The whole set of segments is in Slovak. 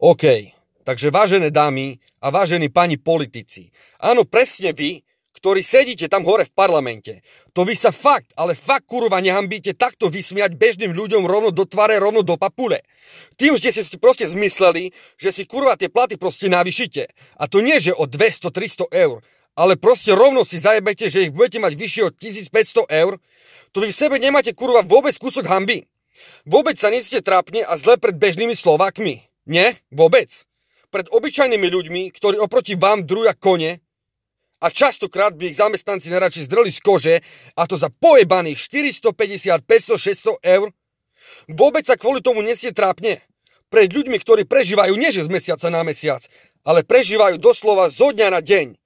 OK, takže vážené dámy a vážení pani politici, áno, presne vy, ktorí sedíte tam hore v parlamente, to vy sa fakt, ale fakt kurva nehambíte takto vysmiať bežným ľuďom rovno do tvare, rovno do papule. Tým, že ste si proste zmysleli, že si kurva tie platy proste navyšite. A to nie, že o 200-300 eur, ale proste rovno si zajebete, že ich budete mať vyššie od 1500 eur, to vy v sebe nemáte kurva vôbec kúsok hamby. Vôbec sa ste trápne a zle pred bežnými Slovákmi. Nie, vôbec. Pred obyčajnými ľuďmi, ktorí oproti vám druja kone a častokrát by ich zamestnanci najradšej zdrli z kože a to za pojebaných 450, 500, 600 eur, vôbec sa kvôli tomu nesie trápne. Pred ľuďmi, ktorí prežívajú nie že z mesiaca na mesiac, ale prežívajú doslova zo dňa na deň.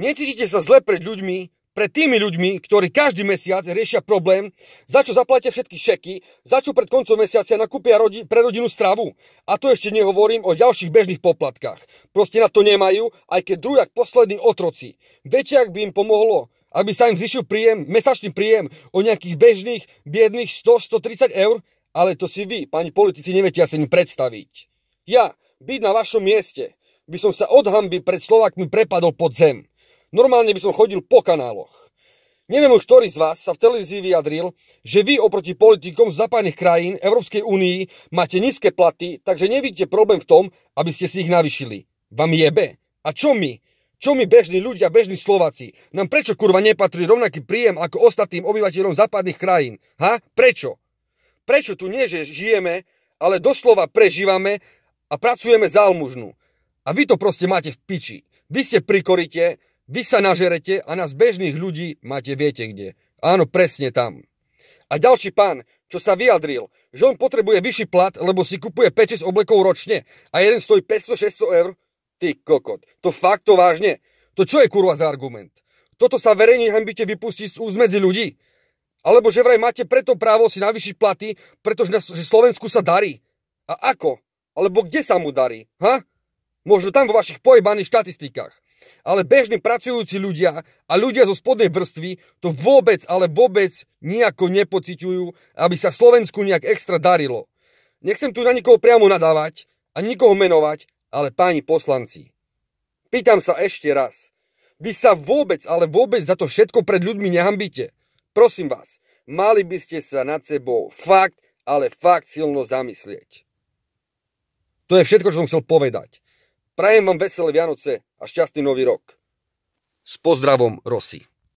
Necítite sa zle pred ľuďmi, pred tými ľuďmi, ktorí každý mesiac riešia problém, za čo zaplatia všetky šeky, za čo pred koncom mesiaca nakúpia rodi- pre rodinu stravu. A to ešte nehovorím o ďalších bežných poplatkách. Proste na to nemajú, aj keď druhák poslední otroci. ak by im pomohlo, aby sa im zvyšil príjem, mesačný príjem o nejakých bežných, biedných 100-130 eur, ale to si vy, pani politici, neviete asi ani predstaviť. Ja, byť na vašom mieste, by som sa od hamby pred Slovakmi prepadol pod zem. Normálne by som chodil po kanáloch. Neviem už, ktorý z vás sa v televízii vyjadril, že vy oproti politikom z západných krajín Európskej únii máte nízke platy, takže nevidíte problém v tom, aby ste si ich navyšili. Vám jebe. A čo my? Čo my bežní ľudia, bežní Slováci? Nám prečo kurva nepatrí rovnaký príjem ako ostatným obyvateľom západných krajín? Ha? Prečo? Prečo tu nie, že žijeme, ale doslova prežívame a pracujeme za almužnú? A vy to proste máte v piči. Vy ste pri korite, vy sa nažerete a nás bežných ľudí máte viete kde. Áno, presne tam. A ďalší pán, čo sa vyjadril, že on potrebuje vyšší plat, lebo si kupuje 5-6 oblekov ročne a jeden stojí 500-600 eur. Ty kokot, to fakt to vážne? To čo je kurva za argument? Toto sa verejne hambite vypustiť z medzi ľudí? Alebo že vraj máte preto právo si navýšiť platy, pretože na, že Slovensku sa darí. A ako? Alebo kde sa mu darí? Ha? Možno tam vo vašich pojebaných štatistikách. Ale bežní pracujúci ľudia a ľudia zo spodnej vrstvy to vôbec, ale vôbec nejako nepociťujú, aby sa Slovensku nejak extra darilo. Nechcem tu na nikoho priamo nadávať a nikoho menovať, ale páni poslanci, pýtam sa ešte raz. Vy sa vôbec, ale vôbec za to všetko pred ľuďmi nehambíte. Prosím vás, mali by ste sa nad sebou fakt, ale fakt silno zamyslieť. To je všetko, čo som chcel povedať. Prajem vám veselé Vianoce a šťastný nový rok. S pozdravom, Rosy.